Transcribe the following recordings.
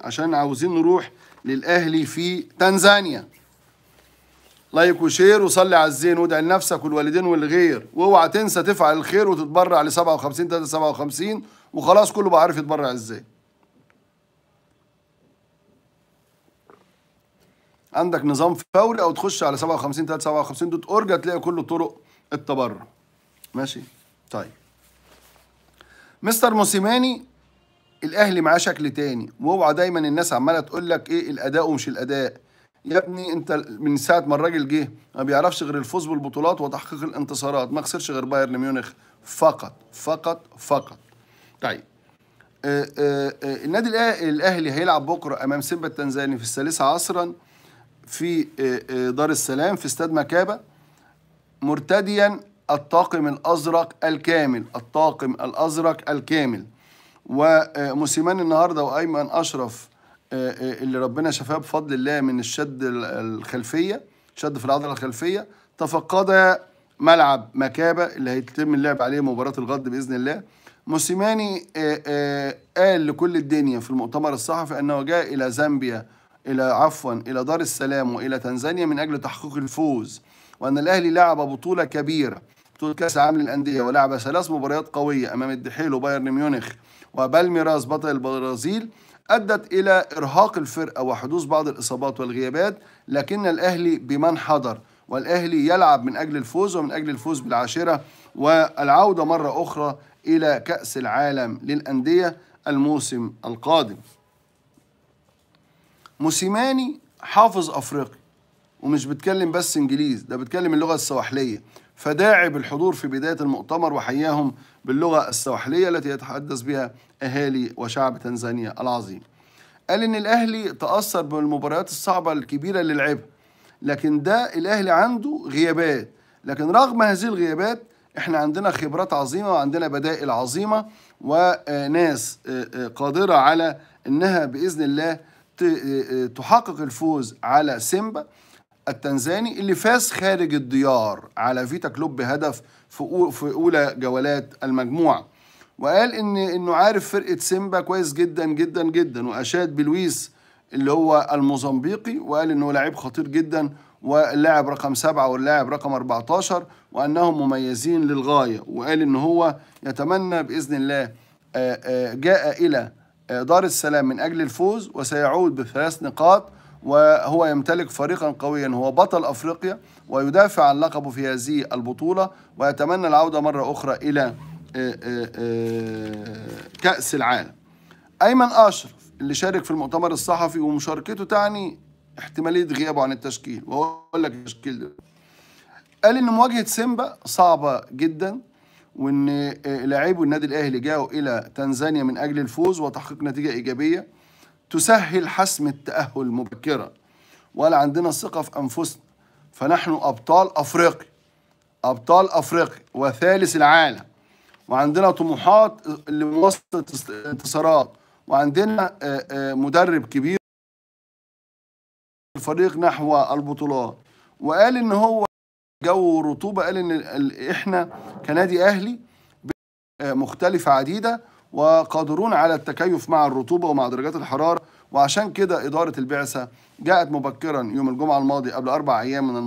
عشان عاوزين نروح للاهلي في تنزانيا لايك وشير وصلي على الزين وادعي لنفسك والوالدين والغير واوعى تنسى تفعل الخير وتتبرع ل 57 357 وخلاص كله بقى عارف يتبرع ازاي عندك نظام فوري او تخش على 57 357 دوت اورج هتلاقي كل طرق التبرع ماشي طيب مستر موسيماني الاهلي معاه شكل تاني واوعى دايما الناس عماله تقول لك ايه الاداء ومش الاداء يا ابني انت من ساعه ما الراجل جه ما بيعرفش غير الفوز بالبطولات وتحقيق الانتصارات ما خسرش غير بايرن ميونخ فقط فقط فقط طيب آه، آه، آه، النادي الاهلي هيلعب بكره امام سيمبا التنزاني في الثالثه عصرا في دار السلام في استاد مكابه مرتديا الطاقم الازرق الكامل الطاقم الازرق الكامل ومسيمان النهارده وايمن اشرف آه، آه، اللي ربنا شفاه بفضل الله من الشد الخلفيه شد في العضله الخلفيه تفقد ملعب مكابه اللي هيتم اللعب عليه مباراه الغد باذن الله موسيماني آه، قال لكل الدنيا في المؤتمر الصحفي انه جاء الى زامبيا الى عفوا الى دار السلام والى تنزانيا من اجل تحقيق الفوز وان الاهلي لعب بطوله كبيره بطولة كأس العالم للأندية ولعب ثلاث مباريات قوية أمام الدحيل وبايرن ميونخ وبالميراس بطل البرازيل أدت إلى إرهاق الفرقة وحدوث بعض الإصابات والغيابات لكن الأهلي بمن حضر والأهلي يلعب من أجل الفوز ومن أجل الفوز بالعاشرة والعودة مرة أخرى إلى كأس العالم للأندية الموسم القادم موسيماني حافظ أفريقي ومش بتكلم بس إنجليز ده بتكلم اللغة السواحلية فداعي بالحضور في بداية المؤتمر وحياهم باللغة السواحلية التي يتحدث بها أهالي وشعب تنزانيا العظيم قال إن الأهلي تأثر بالمباريات الصعبة الكبيرة اللي لعبها لكن ده الأهلي عنده غيابات لكن رغم هذه الغيابات احنا عندنا خبرات عظيمة وعندنا بدائل عظيمة وناس آه، آه، قادرة على انها بإذن الله آه، تحقق الفوز على سيمبا التنزاني اللي فاز خارج الديار على فيتا كلوب بهدف في في اولى جولات المجموعه وقال ان انه عارف فرقه سيمبا كويس جدا جدا جدا واشاد بلويس اللي هو الموزمبيقي وقال انه لعيب خطير جدا واللاعب رقم سبعة واللاعب رقم 14 وأنهم مميزين للغاية وقال إن هو يتمنى بإذن الله جاء إلى دار السلام من أجل الفوز وسيعود بثلاث نقاط وهو يمتلك فريقا قويا هو بطل أفريقيا ويدافع عن لقبه في هذه البطولة ويتمنى العودة مرة أخرى إلى آه، آه، آه، كأس العالم أيمن أشرف اللي شارك في المؤتمر الصحفي ومشاركته تعني احتمالية غيابه عن التشكيل وأقول لك التشكيل ده قال إن مواجهة سيمبا صعبة جدا وإن لاعبو النادي الأهلي جاؤوا إلى تنزانيا من أجل الفوز وتحقيق نتيجة إيجابية تسهل حسم التأهل مبكرا ولا عندنا ثقة في أنفسنا فنحن أبطال أفريقيا أبطال أفريقيا وثالث العالم وعندنا طموحات لمواصلة انتصارات وعندنا آه، آه، مدرب كبير الفريق نحو البطولات وقال ان هو جو رطوبة قال ان احنا كنادي اهلي آه، مختلفة عديدة وقادرون على التكيف مع الرطوبة ومع درجات الحرارة وعشان كده إدارة البعثة جاءت مبكرا يوم الجمعة الماضي قبل أربع أيام من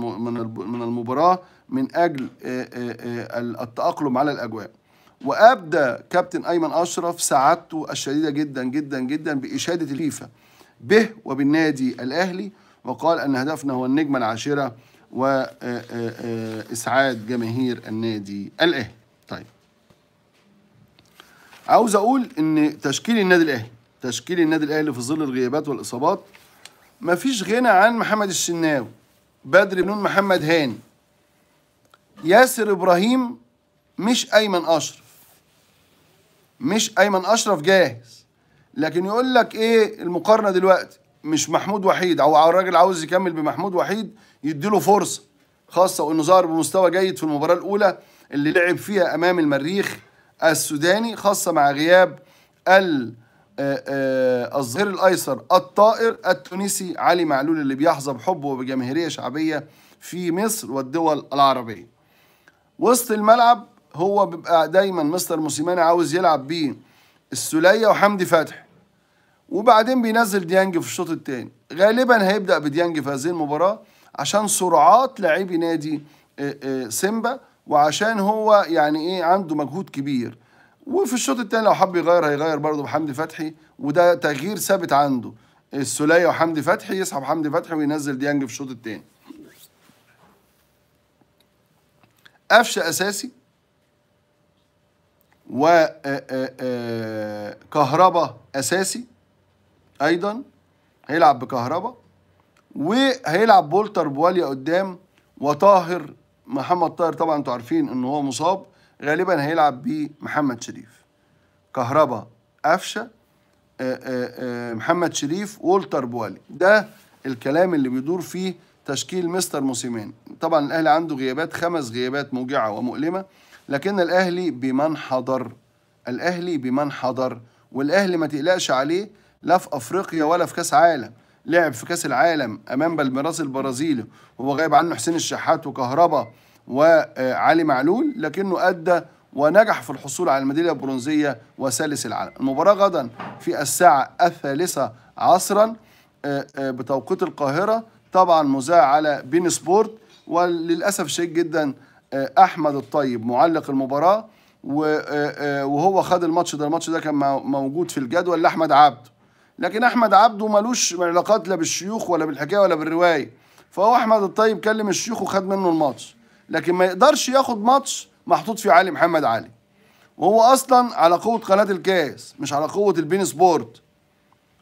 من المباراة من أجل التأقلم على الأجواء وأبدى كابتن أيمن أشرف سعادته الشديدة جدا جدا جدا بإشادة الفيفا به وبالنادي الأهلي وقال أن هدفنا هو النجمة العاشرة وإسعاد جماهير النادي الأهلي طيب عاوز اقول ان تشكيل النادي الاهلي تشكيل النادي الاهلي في ظل الغيابات والاصابات مفيش غنى عن محمد الشناوي بدر بنون محمد هاني ياسر ابراهيم مش ايمن اشرف مش ايمن اشرف جاهز لكن يقول لك ايه المقارنه دلوقتي مش محمود وحيد او الراجل عاوز يكمل بمحمود وحيد يديله فرصه خاصه وانه ظهر بمستوى جيد في المباراه الاولى اللي لعب فيها امام المريخ السوداني خاصة مع غياب آه، آه، الظهير الأيسر الطائر التونسي علي معلول اللي بيحظى بحبه وبجماهيرية شعبية في مصر والدول العربية وسط الملعب هو بيبقى دايما مستر موسيماني عاوز يلعب بيه السولية وحمدي فتحي وبعدين بينزل ديانج في الشوط الثاني غالبا هيبدأ بديانج في هذه المباراة عشان سرعات لاعبي نادي آه، سيمبا وعشان هو يعني ايه عنده مجهود كبير وفي الشوط الثاني لو حب يغير هيغير برضه بحمدي فتحي وده تغيير ثابت عنده السوليه وحمدي فتحي يسحب حمدي فتحي وينزل ديانج في الشوط الثاني قفش اساسي و آه، آه، آه، كهربا اساسي ايضا هيلعب بكهربا وهيلعب بولتر بواليا قدام وطاهر محمد طاهر طبعا انتوا عارفين ان هو مصاب غالبا هيلعب بمحمد شريف كهربا قفشه آه، آه، آه، محمد شريف وولتر بوالي ده الكلام اللي بيدور فيه تشكيل مستر موسيماني طبعا الاهلي عنده غيابات خمس غيابات موجعه ومؤلمه لكن الاهلي بمن حضر الاهلي بمن حضر والاهلي ما تقلقش عليه لا في افريقيا ولا في كاس عالم لعب في كاس العالم امام بالميراس البرازيلي وهو غايب عنه حسين الشحات وكهربا وعلي معلول لكنه ادى ونجح في الحصول على الميداليه البرونزيه وثالث العالم المباراه غدا في الساعه الثالثه عصرا آه، آه، بتوقيت القاهره طبعا مذاع على بين سبورت وللاسف شيء جدا آه، احمد الطيب معلق المباراه وهو خد الماتش ده الماتش ده كان موجود في الجدول لاحمد عبد لكن احمد عبده ملوش علاقات لا بالشيوخ ولا بالحكايه ولا بالروايه فهو احمد الطيب كلم الشيوخ وخد منه الماتش لكن ما يقدرش ياخد ماتش محطوط فيه علي محمد علي وهو اصلا على قوه قناه الكاس مش على قوه البين سبورت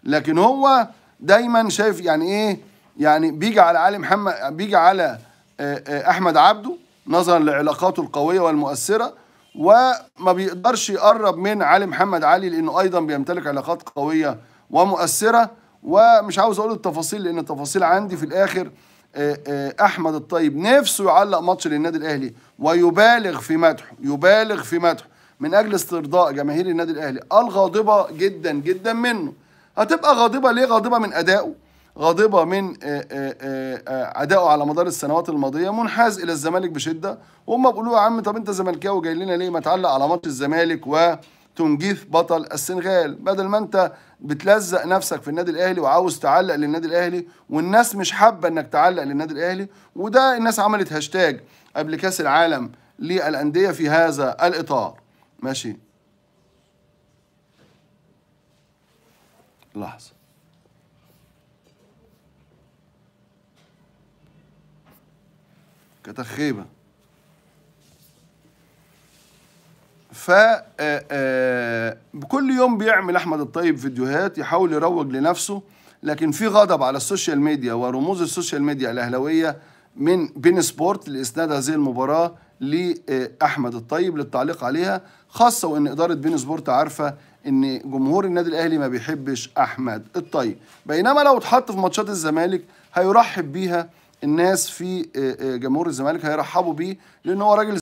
لكن هو دايما شايف يعني ايه يعني بيجي على علي محمد بيجي على آه، آه، احمد عبده نظرا لعلاقاته القويه والمؤثره وما بيقدرش يقرب من علي محمد علي لانه ايضا بيمتلك علاقات قويه ومؤثرة ومش عاوز أقول التفاصيل لأن التفاصيل عندي في الآخر آه، آه، أحمد الطيب نفسه يعلق ماتش للنادي الأهلي ويبالغ في مدحه يبالغ في مدحه من أجل استرضاء جماهير النادي الأهلي الغاضبة جدا جدا منه هتبقى غاضبة ليه غاضبة من أدائه غاضبة من آه، أدائه على مدار السنوات الماضية منحاز إلى الزمالك بشدة وهم بيقولوا يا عم طب أنت زملكاوي جاي لنا ليه ما تعلق على ماتش الزمالك و تنجيف بطل السنغال بدل ما انت بتلزق نفسك في النادي الاهلي وعاوز تعلق للنادي الاهلي والناس مش حابه انك تعلق للنادي الاهلي وده الناس عملت هاشتاج قبل كاس العالم للانديه في هذا الاطار ماشي لحظه كتخيبه خيبه ف آه، آه، كل يوم بيعمل احمد الطيب فيديوهات يحاول يروج لنفسه لكن في غضب على السوشيال ميديا ورموز السوشيال ميديا الاهلاويه من بين سبورت لاسناد هذه المباراه لاحمد الطيب للتعليق عليها خاصه وان اداره بين سبورت عارفه ان جمهور النادي الاهلي ما بيحبش احمد الطيب بينما لو اتحط في ماتشات الزمالك هيرحب بيها الناس في آه، جمهور الزمالك هيرحبوا بيه لان هو راجل